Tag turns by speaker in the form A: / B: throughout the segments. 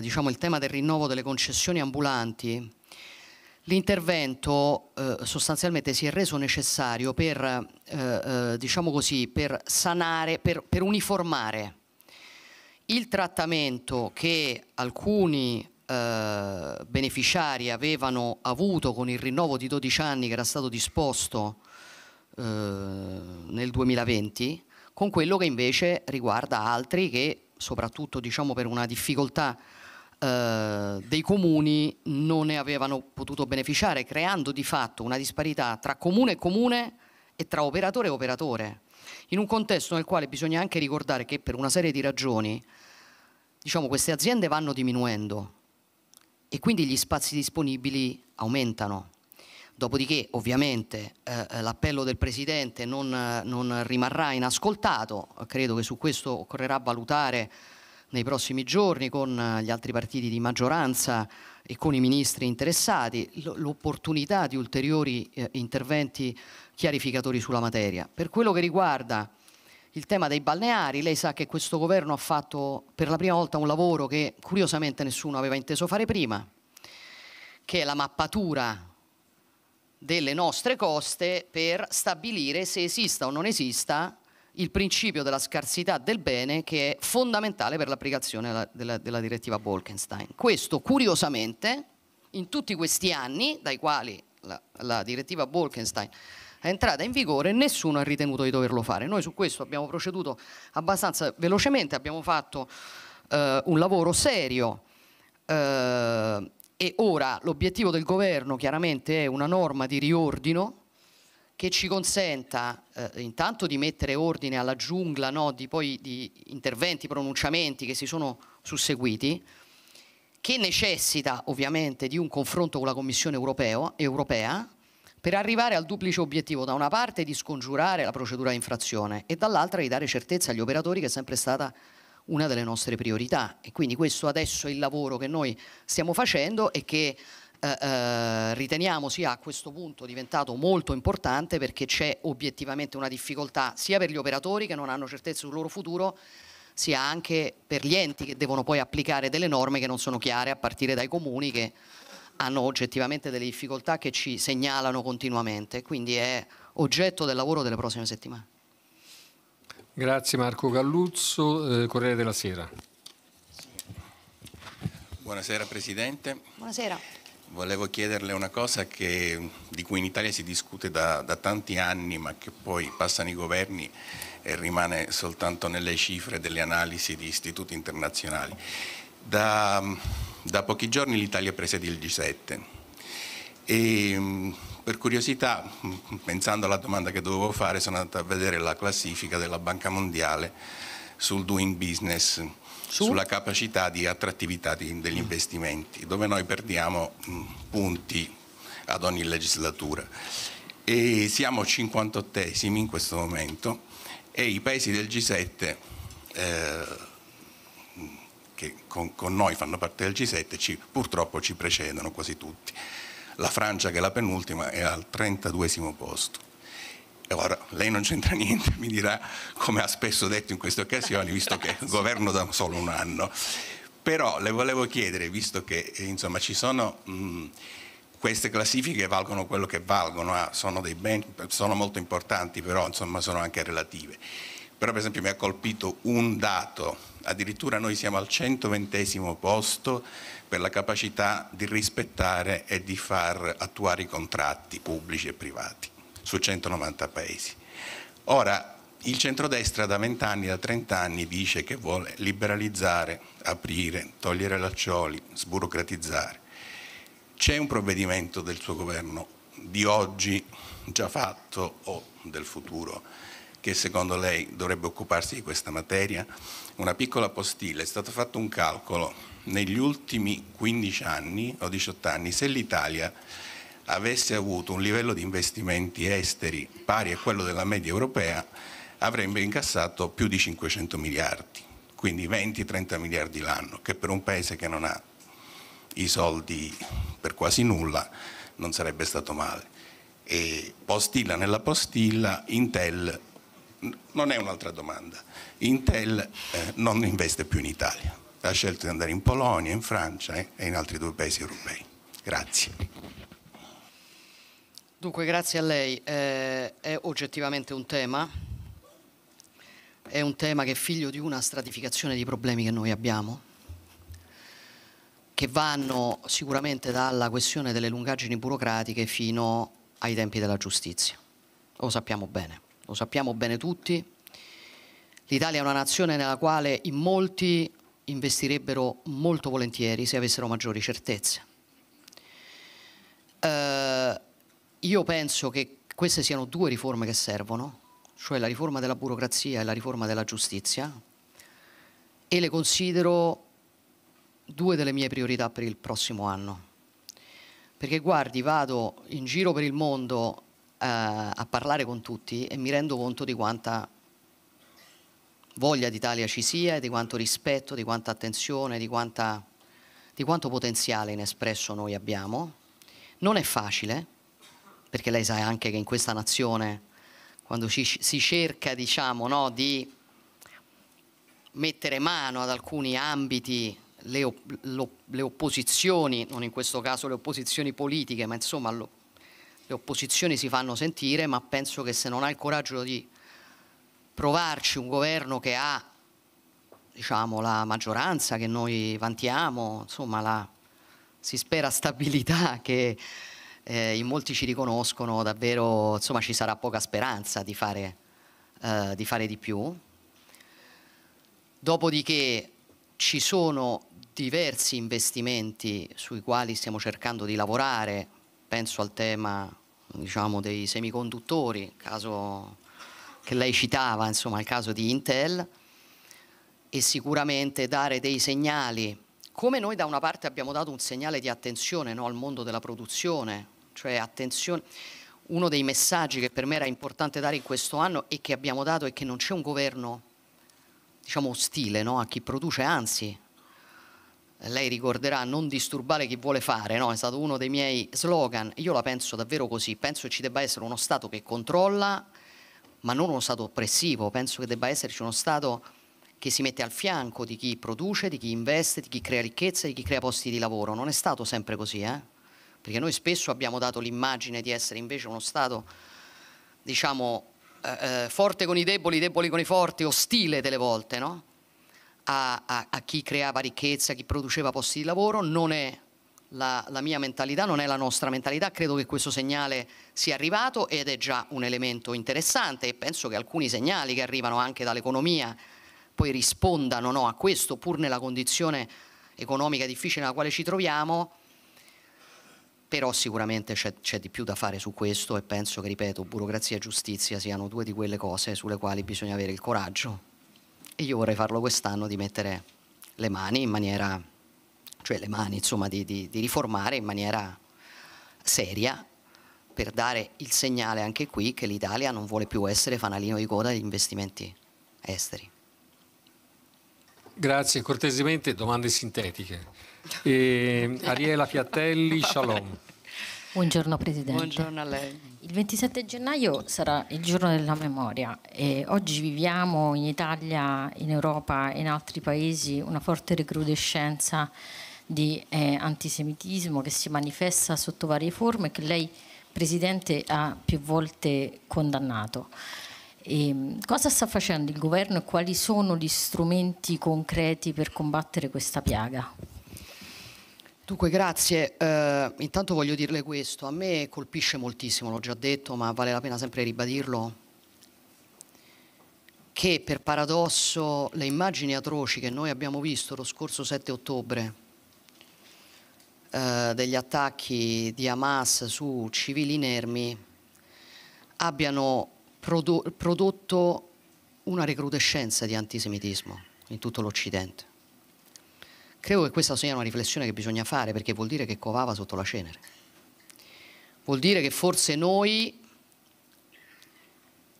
A: diciamo, il tema del rinnovo delle concessioni ambulanti, l'intervento eh, sostanzialmente si è reso necessario per, eh, eh, diciamo così, per sanare, per, per, uniformare il trattamento che alcuni eh, beneficiari avevano avuto con il rinnovo di 12 anni che era stato disposto eh, nel 2020 con quello che invece riguarda altri che soprattutto diciamo, per una difficoltà eh, dei comuni non ne avevano potuto beneficiare, creando di fatto una disparità tra comune e comune e tra operatore e operatore, in un contesto nel quale bisogna anche ricordare che per una serie di ragioni diciamo, queste aziende vanno diminuendo e quindi gli spazi disponibili aumentano. Dopodiché ovviamente eh, l'appello del Presidente non, non rimarrà inascoltato, credo che su questo occorrerà valutare nei prossimi giorni con eh, gli altri partiti di maggioranza e con i ministri interessati l'opportunità di ulteriori eh, interventi chiarificatori sulla materia. Per quello che riguarda il tema dei balneari, lei sa che questo governo ha fatto per la prima volta un lavoro che curiosamente nessuno aveva inteso fare prima, che è la mappatura delle nostre coste per stabilire se esista o non esista il principio della scarsità del bene che è fondamentale per l'applicazione della, della, della direttiva Bolkenstein. Questo curiosamente in tutti questi anni, dai quali la, la direttiva Bolkenstein è entrata in vigore, nessuno ha ritenuto di doverlo fare. Noi su questo abbiamo proceduto abbastanza velocemente, abbiamo fatto eh, un lavoro serio eh, e ora l'obiettivo del governo chiaramente è una norma di riordino che ci consenta eh, intanto di mettere ordine alla giungla no, di, poi, di interventi, pronunciamenti che si sono susseguiti, che necessita ovviamente di un confronto con la Commissione europeo, europea per arrivare al duplice obiettivo, da una parte di scongiurare la procedura di infrazione e dall'altra di dare certezza agli operatori che è sempre stata una delle nostre priorità e quindi questo adesso è il lavoro che noi stiamo facendo e che eh, eh, riteniamo sia a questo punto diventato molto importante perché c'è obiettivamente una difficoltà sia per gli operatori che non hanno certezza sul loro futuro, sia anche per gli enti che devono poi applicare delle norme che non sono chiare a partire dai comuni che hanno oggettivamente delle difficoltà che ci segnalano continuamente, quindi è oggetto del lavoro delle prossime settimane.
B: Grazie Marco Galluzzo, eh, Corriere della Sera. Buonasera Presidente.
A: Buonasera
B: volevo chiederle una cosa che, di cui in Italia si discute da, da, tanti anni, ma che poi passano i governi e rimane soltanto nelle cifre delle analisi di istituti internazionali. Da, da pochi giorni l'Italia presiede il G7 e per curiosità, pensando alla domanda che dovevo fare, sono andato a vedere la classifica della Banca Mondiale sul doing business su? sulla capacità di attrattività degli mm. investimenti, dove noi perdiamo mm, punti ad ogni legislatura. E siamo 58 in questo momento e i paesi del G7 eh, che con, con, noi fanno parte del G7 ci, purtroppo ci precedono quasi tutti. La Francia che è la penultima è al 32 posto. Ora, lei non c'entra niente, mi dirà, come ha spesso detto in queste occasioni, visto che governo da solo un anno. Però le volevo chiedere, visto che eh, insomma, ci sono... Mh, mm, queste classifiche valgono quello che valgono, ah, sono, ben, sono, molto importanti, però insomma, sono anche relative. Però per esempio mi ha colpito un dato, addirittura noi siamo al 120 posto per la capacità di rispettare e di far attuare i contratti pubblici e privati su 190 paesi. Ora, il centrodestra da 20 anni, da 30 anni dice che vuole liberalizzare, aprire, togliere laccioli, sburocratizzare. C'è un provvedimento del suo governo di oggi già fatto o del futuro che secondo lei dovrebbe occuparsi di questa materia? Una piccola postilla, è stato fatto un calcolo negli ultimi 15 anni o 18 anni se l'Italia avesse avuto un livello di investimenti esteri pari a quello della media europea, avrebbe incassato più di 500 miliardi, quindi 20-30 miliardi l'anno, che per un paese che non ha i soldi per quasi nulla non sarebbe stato male. E postilla nella postilla, Intel, non è un'altra domanda, Intel eh, non investe più in Italia, ha scelto di andare in Polonia, in Francia eh, e in altri due paesi europei. Grazie.
A: Dunque, grazie a lei. Eh, è oggettivamente un tema, è un tema che è figlio di una stratificazione di problemi che noi abbiamo, che vanno sicuramente dalla questione delle lungaggini burocratiche fino ai tempi della giustizia. Lo sappiamo bene, lo sappiamo bene tutti. L'Italia è una nazione nella quale in molti investirebbero molto volentieri se avessero maggiori certezze. Eh, io penso che queste siano due riforme che servono, cioè la riforma della burocrazia e la riforma della giustizia, e le considero due delle mie priorità per il prossimo anno. Perché guardi, vado in giro per il mondo eh, a parlare con tutti e mi rendo conto di quanta voglia d'Italia ci sia, di quanto rispetto, di quanta attenzione, di, quanta, di quanto potenziale inespresso noi abbiamo. Non è facile, perché lei sa anche che in questa nazione, quando ci, si cerca diciamo, no, di mettere mano ad alcuni ambiti, le, lo, le, opposizioni, non in questo caso le opposizioni politiche, ma insomma lo, le opposizioni si fanno sentire, ma penso che se non ha il coraggio di provarci un governo che ha diciamo, la maggioranza che noi vantiamo, insomma la, si spera stabilità che eh, in molti ci riconoscono, davvero insomma, ci sarà poca speranza di fare, eh, di, fare di più. Dopodiché ci sono diversi investimenti sui quali stiamo cercando di lavorare, penso al tema diciamo, dei semiconduttori, caso che lei citava, insomma, il caso di Intel, e sicuramente dare dei segnali, come noi da una parte abbiamo dato un segnale di attenzione no, al mondo della produzione, cioè attenzione uno dei messaggi che per me era importante dare in questo anno e che abbiamo dato è che non c'è un governo diciamo ostile no? a chi produce, anzi lei ricorderà non disturbare chi vuole fare, no? è stato uno dei miei slogan, io la penso davvero così, penso che ci debba essere uno Stato che controlla ma non uno Stato oppressivo, penso che debba esserci uno Stato che si mette al fianco di chi produce, di chi investe, di chi crea ricchezza, di chi crea posti di lavoro, non è stato sempre così. Eh? perché noi spesso abbiamo dato l'immagine di essere invece uno Stato, diciamo, eh, eh, forte con i deboli, deboli con i forti, ostile delle volte, no? a, a, a, chi creava ricchezza, a chi produceva posti di lavoro, non è la, la mia mentalità, non è la nostra mentalità, credo che questo segnale sia arrivato ed è già un elemento interessante e penso che alcuni segnali che arrivano anche dall'economia poi rispondano no, a questo, pur nella condizione economica difficile nella quale ci troviamo, però sicuramente c'è di più da fare su questo e penso che, ripeto, burocrazia e giustizia siano due di quelle cose sulle quali bisogna avere il coraggio e io vorrei farlo quest'anno di mettere le mani in maniera, cioè le mani insomma di, di, di riformare in maniera seria per dare il segnale anche qui che l'Italia non vuole più essere fanalino di coda degli investimenti esteri.
B: Grazie, cortesemente domande sintetiche. E ehm, Ariela Fiatelli, Shalom.
A: Buongiorno Presidente. Buongiorno a lei. Il 27 gennaio sarà il giorno della memoria e oggi viviamo in Italia, in Europa e in altri paesi una forte recrudescenza di eh, antisemitismo che si manifesta sotto varie forme che lei Presidente ha più volte condannato. E ehm, cosa sta facendo il governo e quali sono gli strumenti concreti per combattere questa piaga? Dunque grazie, eh, intanto voglio dirle questo, a me colpisce moltissimo, l'ho già detto ma vale la pena sempre ribadirlo, che per paradosso le immagini atroci che noi abbiamo visto lo scorso 7 ottobre eh, degli attacchi di Hamas su civili inermi abbiano prodo prodotto una recrudescenza di antisemitismo in tutto l'Occidente. Credo che questa sia una riflessione che bisogna fare perché vuol dire che covava sotto la cenere. Vuol dire che forse noi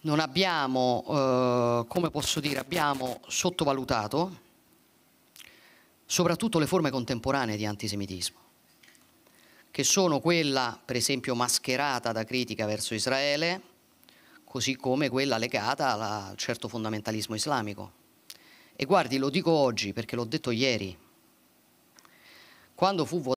A: non abbiamo, eh, come posso dire, abbiamo sottovalutato soprattutto le forme contemporanee di antisemitismo, che sono quella, per esempio, mascherata da critica verso Israele, così come quella legata al certo fondamentalismo islamico. E guardi, lo dico oggi perché l'ho detto ieri, quando fu votato